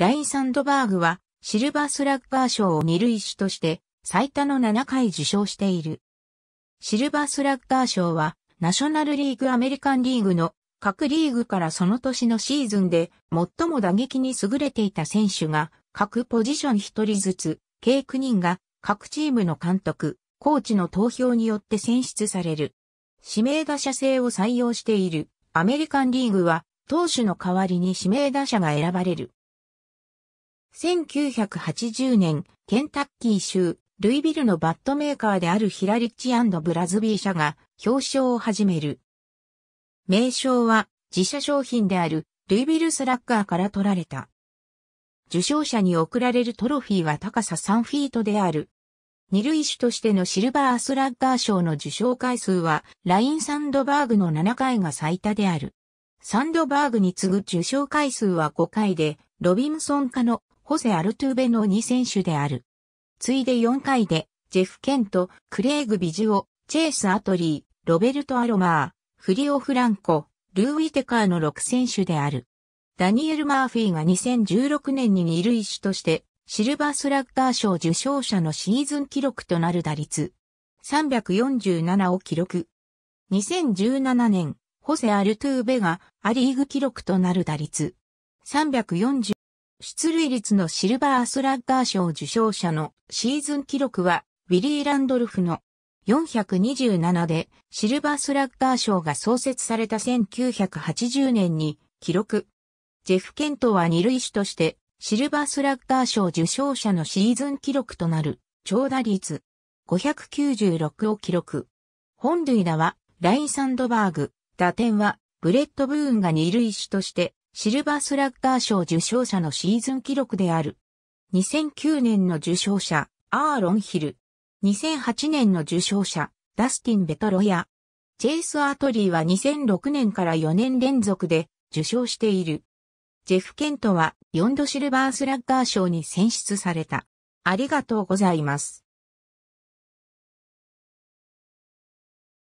ライン・サンドバーグはシルバースラッガー賞を二類種として最多の7回受賞している。シルバースラッガー賞はナショナルリーグアメリカンリーグの各リーグからその年のシーズンで最も打撃に優れていた選手が各ポジション一人ずつ計9人が各チームの監督、コーチの投票によって選出される。指名打者制を採用しているアメリカンリーグは投手の代わりに指名打者が選ばれる。1980年、ケンタッキー州、ルイビルのバットメーカーであるヒラリッチブラズビー社が表彰を始める。名称は自社商品であるルイビルスラッガーから取られた。受賞者に贈られるトロフィーは高さ3フィートである。二類種としてのシルバースラッガー賞の受賞回数はラインサンドバーグの7回が最多である。サンドバーグに次ぐ受賞回数は5回で、ロビンソン化のホセ・アルトゥーベの2選手である。ついで4回で、ジェフ・ケント、クレイグ・ビジオ、チェイス・アトリー、ロベルト・アロマー、フリオ・フランコ、ルー・ウィテカーの6選手である。ダニエル・マーフィーが2016年に二塁手として、シルバースラッガー賞受賞者のシーズン記録となる打率、347を記録。2017年、ホセ・アルトゥーベがア・リーグ記録となる打率、340出塁率のシルバースラッガー賞受賞者のシーズン記録は、ウィリー・ランドルフの427で、シルバースラッガー賞が創設された1980年に記録。ジェフ・ケントは二塁手として、シルバースラッガー賞受賞者のシーズン記録となる、長打率596を記録。本塁打は、ラインサンドバーグ、打点は、ブレッド・ブーンが二塁手として、シルバースラッガー賞受賞者のシーズン記録である。2009年の受賞者、アーロン・ヒル。2008年の受賞者、ダスティン・ベトロや、ジェイス・アートリーは2006年から4年連続で受賞している。ジェフ・ケントは4度シルバースラッガー賞に選出された。ありがとうございます。